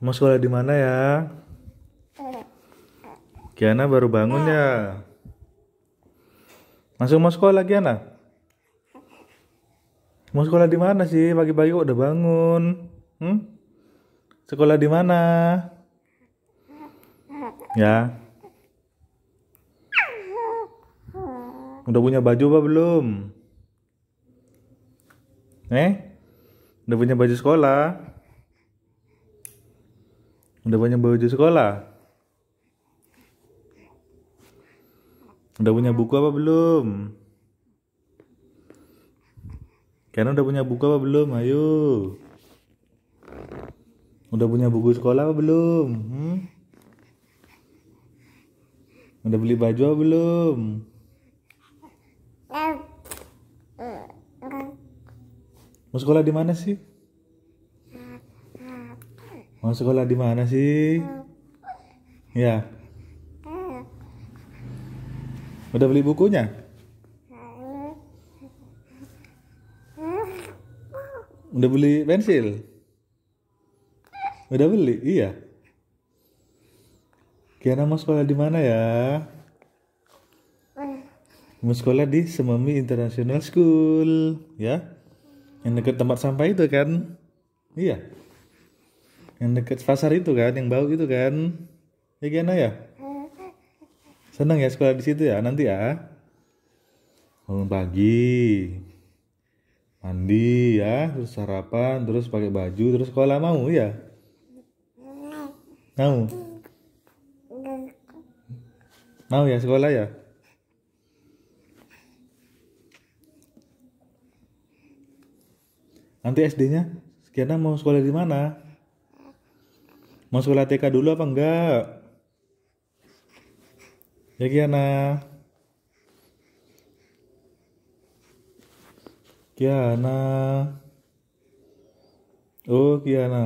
Mau sekolah di mana ya? Kiana baru bangun ya. Masuk mau sekolah Kiana? Mau sekolah di mana sih? Pagi-pagi kok udah bangun? Hmm? Sekolah di mana? Ya. Udah punya baju apa belum? Eh? Udah punya baju sekolah? Udah punya baju sekolah? Udah punya buku apa belum? Karena udah punya buku apa belum? Ayo. Udah punya buku sekolah apa belum? Hmm? Udah beli baju apa belum? Mau sekolah di mana sih? Mau sekolah di mana sih? Ya. Udah beli bukunya? Udah beli pensil? Udah beli? Iya. Kiana mau sekolah di mana ya? Mau sekolah di Sememi International School, ya? Yang dekat tempat sampah itu kan? Iya yang deket pasar itu kan yang bau gitu kan ya gimana ya senang ya sekolah di situ ya nanti ya bangun pagi mandi ya terus sarapan terus pakai baju terus sekolah mau ya mau mau ya sekolah ya nanti SD-nya sekian mau sekolah di mana Mau sekolah TK dulu apa enggak? Ya Kiana. Kiana. Oh Kiana.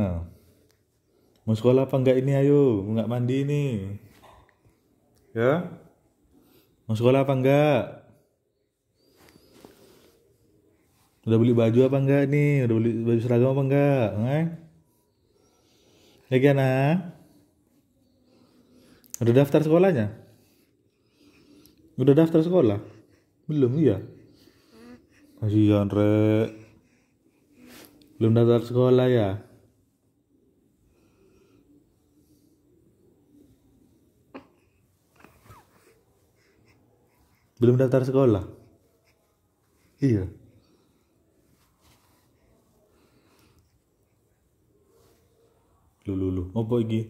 Mau sekolah apa enggak ini ayo? Enggak mandi ini. Ya? Mau sekolah apa enggak? Udah beli baju apa enggak nih? Udah beli baju seragam apa enggak? Eh? Legiana udah daftar sekolahnya udah daftar sekolah belum iya ya Andre belum daftar sekolah ya belum daftar sekolah iya lulu lulu apa iki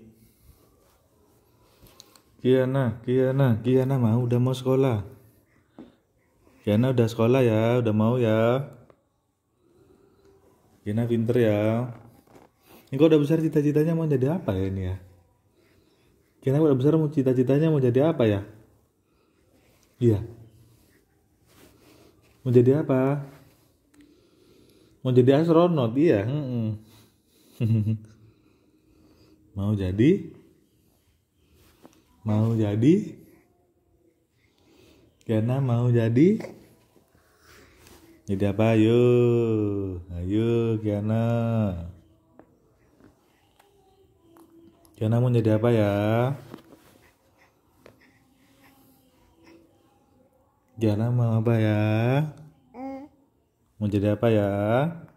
Kiana Kiana Kiana mau udah mau sekolah Kiana udah sekolah ya udah mau ya Kiana pinter ya ini kau udah besar cita-citanya mau jadi apa ya ini ya Kiana udah besar mau cita-citanya mau jadi apa ya iya mau jadi apa mau jadi astronot iya hmm -mm. mau jadi mau jadi karena mau jadi jadi apa ayo ayo Kiana Kiana mau jadi apa ya Kiana mau apa ya eh. mau jadi apa ya